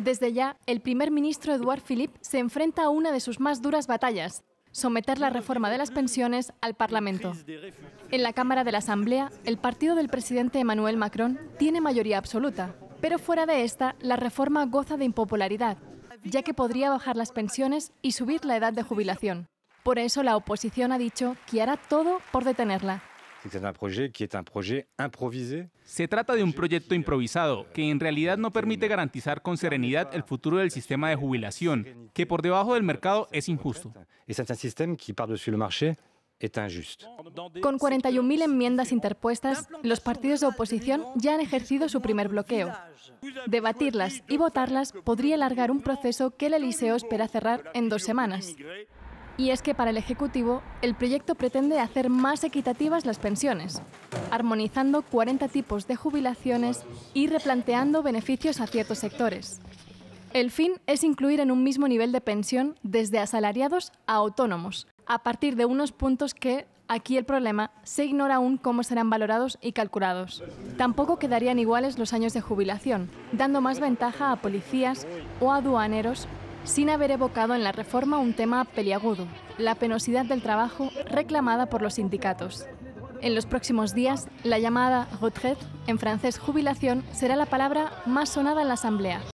Desde ya, el primer ministro Edouard Philippe se enfrenta a una de sus más duras batallas, someter la reforma de las pensiones al Parlamento. En la Cámara de la Asamblea, el partido del presidente Emmanuel Macron tiene mayoría absoluta, pero fuera de esta, la reforma goza de impopularidad, ya que podría bajar las pensiones y subir la edad de jubilación. Por eso la oposición ha dicho que hará todo por detenerla. Se trata de un proyecto improvisado que en realidad no permite garantizar con serenidad el futuro del sistema de jubilación, que por debajo del mercado es injusto. con 41.000 enmiendas interpuestas, los partidos de oposición ya han ejercido su primer bloqueo. Debatirlas y votarlas podría alargar un proceso que el Eliseo espera cerrar en dos semanas. Y es que para el Ejecutivo, el proyecto pretende hacer más equitativas las pensiones, armonizando 40 tipos de jubilaciones y replanteando beneficios a ciertos sectores. El fin es incluir en un mismo nivel de pensión desde asalariados a autónomos, a partir de unos puntos que, aquí el problema, se ignora aún cómo serán valorados y calculados. Tampoco quedarían iguales los años de jubilación, dando más ventaja a policías o a aduaneros sin haber evocado en la reforma un tema peliagudo, la penosidad del trabajo reclamada por los sindicatos. En los próximos días, la llamada retraite, en francés jubilación, será la palabra más sonada en la Asamblea.